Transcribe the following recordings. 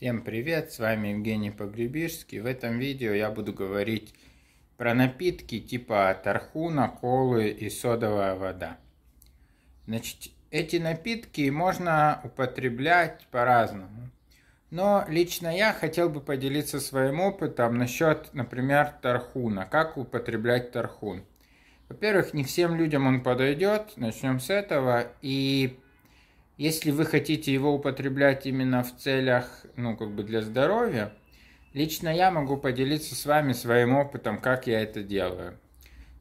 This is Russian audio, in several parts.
Всем привет, с вами Евгений Погребишский. В этом видео я буду говорить про напитки типа тархуна, колы и содовая вода. Значит, эти напитки можно употреблять по-разному. Но лично я хотел бы поделиться своим опытом насчет, например, тархуна. Как употреблять тархун? Во-первых, не всем людям он подойдет, начнем с этого. И если вы хотите его употреблять именно в целях, ну, как бы для здоровья, лично я могу поделиться с вами своим опытом, как я это делаю.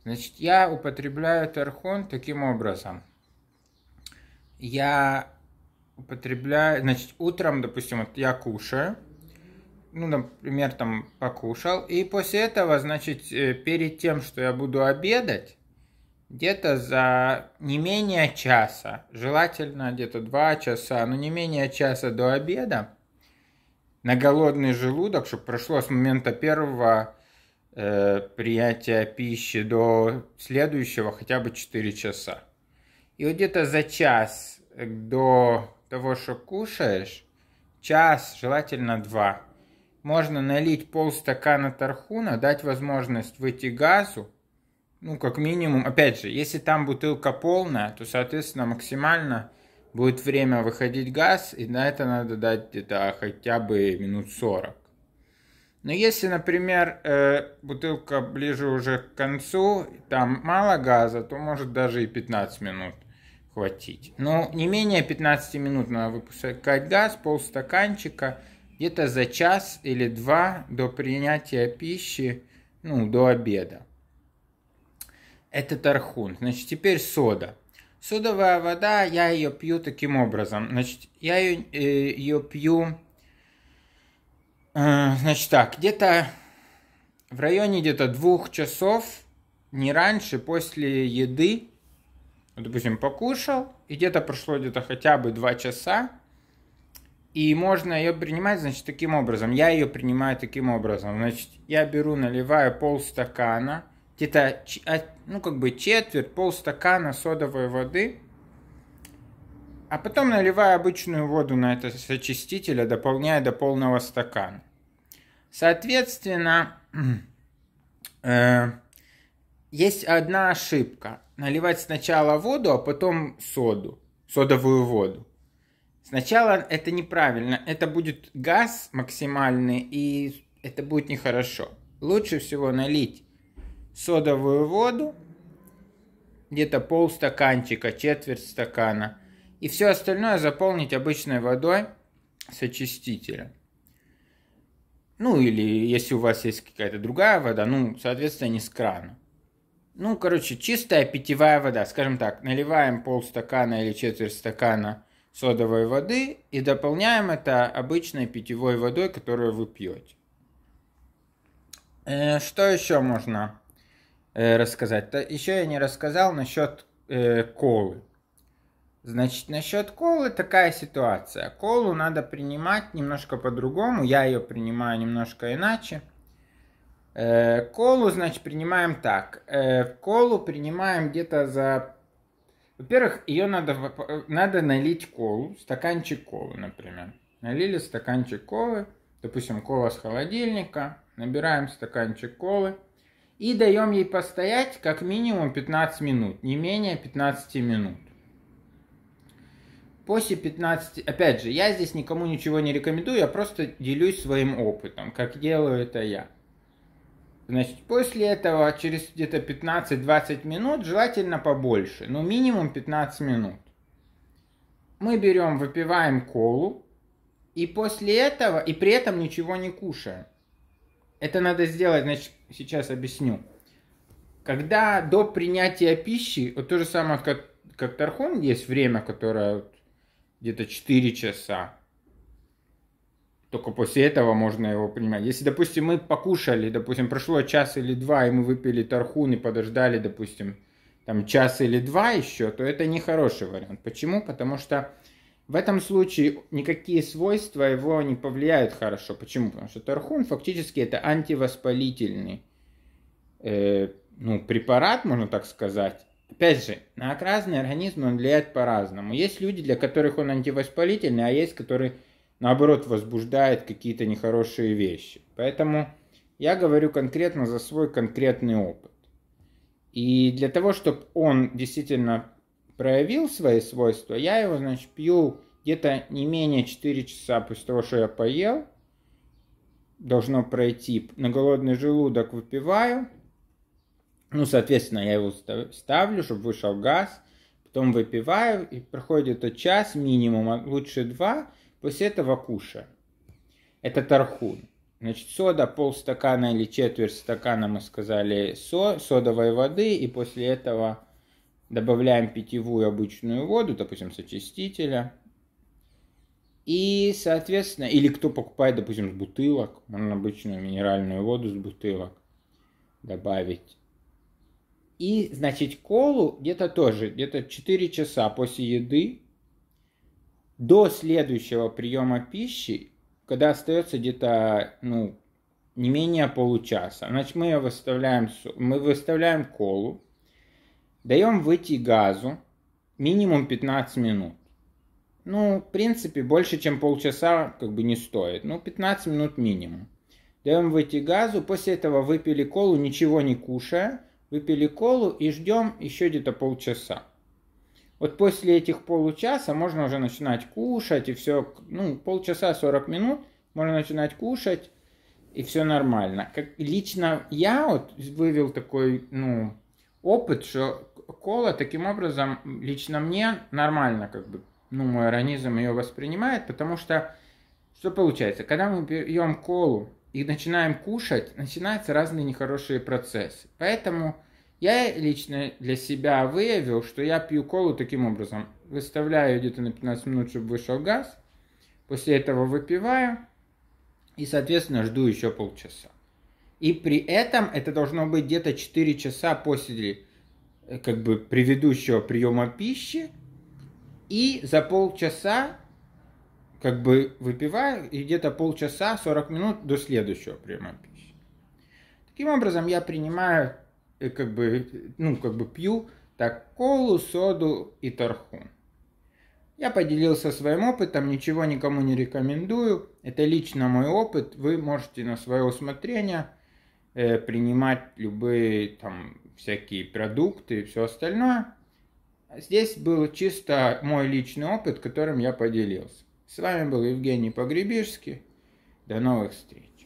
Значит, я употребляю тархун таким образом. Я употребляю, значит, утром, допустим, вот я кушаю, ну, например, там покушал, и после этого, значит, э, перед тем, что я буду обедать, где-то за не менее часа, желательно где-то два часа, но не менее часа до обеда, на голодный желудок, чтобы прошло с момента первого э, приятия пищи до следующего хотя бы 4 часа. И вот где-то за час до того, что кушаешь, час, желательно два, можно налить полстакана тархуна, дать возможность выйти газу, ну, как минимум, опять же, если там бутылка полная, то, соответственно, максимально будет время выходить газ, и на это надо дать где-то хотя бы минут 40. Но если, например, э, бутылка ближе уже к концу, там мало газа, то может даже и 15 минут хватить. Но не менее 15 минут надо выпускать газ, полстаканчика, где-то за час или два до принятия пищи, ну, до обеда. Это тархун. Значит, теперь сода. Содовая вода, я ее пью таким образом. Значит, я ее, э, ее пью, э, значит так, где-то в районе где-то двух часов, не раньше, после еды, Вот допустим, покушал, и где-то прошло где-то хотя бы два часа, и можно ее принимать, значит, таким образом. Я ее принимаю таким образом. Значит, я беру, наливаю пол стакана где-то, а, ну, как бы четверть, полстакана содовой воды, а потом наливаю обычную воду на это сочистителя, а дополняя до полного стакана. Соответственно, э, есть одна ошибка. Наливать сначала воду, а потом соду, содовую воду. Сначала это неправильно, это будет газ максимальный, и это будет нехорошо. Лучше всего налить содовую воду, где-то пол стаканчика четверть стакана. И все остальное заполнить обычной водой с очистителя. Ну, или если у вас есть какая-то другая вода, ну, соответственно, не с крана. Ну, короче, чистая питьевая вода. Скажем так, наливаем пол стакана или четверть стакана содовой воды и дополняем это обычной питьевой водой, которую вы пьете. Э, что еще можно Э, рассказать. Еще я не рассказал насчет э, колы. Значит, насчет колы такая ситуация. Колу надо принимать немножко по-другому. Я ее принимаю немножко иначе. Э, колу, значит, принимаем так. Э, колу принимаем где-то за... Во-первых, ее надо, надо налить колу, стаканчик колы, например. Налили стаканчик колы, допустим, кола с холодильника, набираем стаканчик колы – и даем ей постоять как минимум 15 минут, не менее 15 минут. После 15, опять же, я здесь никому ничего не рекомендую, я просто делюсь своим опытом, как делаю это я. Значит, после этого, через где-то 15-20 минут, желательно побольше, но минимум 15 минут. Мы берем, выпиваем колу, и после этого, и при этом ничего не кушаем. Это надо сделать, значит, сейчас объясню. Когда до принятия пищи, вот то же самое, как, как Тархун, есть время, которое вот где-то 4 часа, только после этого можно его принимать. Если, допустим, мы покушали, допустим, прошло час или два, и мы выпили тархун и подождали, допустим, там час или два еще, то это не хороший вариант. Почему? Потому что в этом случае никакие свойства его не повлияют хорошо. Почему? Потому что тархун фактически это антивоспалительный э, ну, препарат, можно так сказать. Опять же, на разный организм он влияет по-разному. Есть люди, для которых он антивоспалительный, а есть, которые, наоборот, возбуждают какие-то нехорошие вещи. Поэтому я говорю конкретно за свой конкретный опыт. И для того, чтобы он действительно проявил свои свойства, я его, значит, пью где-то не менее 4 часа после того, что я поел, должно пройти, на голодный желудок выпиваю, ну, соответственно, я его ставлю, чтобы вышел газ, потом выпиваю, и проходит этот час минимум, а лучше два, после этого кушаю. Это тархун. Значит, сода полстакана или четверть стакана, мы сказали, со, содовой воды, и после этого Добавляем питьевую обычную воду, допустим, с очистителя. И, соответственно, или кто покупает, допустим, с бутылок, можно обычную минеральную воду с бутылок добавить. И, значит, колу где-то тоже, где-то 4 часа после еды до следующего приема пищи, когда остается где-то, ну, не менее получаса. Значит, мы ее выставляем, мы выставляем колу, Даем выйти газу минимум 15 минут. Ну, в принципе, больше, чем полчаса как бы не стоит. Ну, 15 минут минимум. Даем выйти газу, после этого выпили колу, ничего не кушая. Выпили колу и ждем еще где-то полчаса. Вот после этих получаса можно уже начинать кушать и все, ну, полчаса 40 минут можно начинать кушать и все нормально. Как лично я вот вывел такой, ну, опыт, что кола, таким образом, лично мне нормально, как бы, ну, мой организм ее воспринимает, потому что, что получается, когда мы пьем колу и начинаем кушать, начинаются разные нехорошие процессы. Поэтому я лично для себя выявил, что я пью колу таким образом. Выставляю где-то на 15 минут, чтобы вышел газ, после этого выпиваю и, соответственно, жду еще полчаса. И при этом это должно быть где-то 4 часа после как бы предыдущего приема пищи и за полчаса как бы выпиваю и где-то полчаса, 40 минут до следующего приема пищи. Таким образом, я принимаю, э, как бы, ну, как бы пью так колу, соду и тархун. Я поделился своим опытом, ничего никому не рекомендую. Это лично мой опыт. Вы можете на свое усмотрение э, принимать любые там всякие продукты и все остальное. Здесь был чисто мой личный опыт, которым я поделился. С вами был Евгений Погребишский. До новых встреч.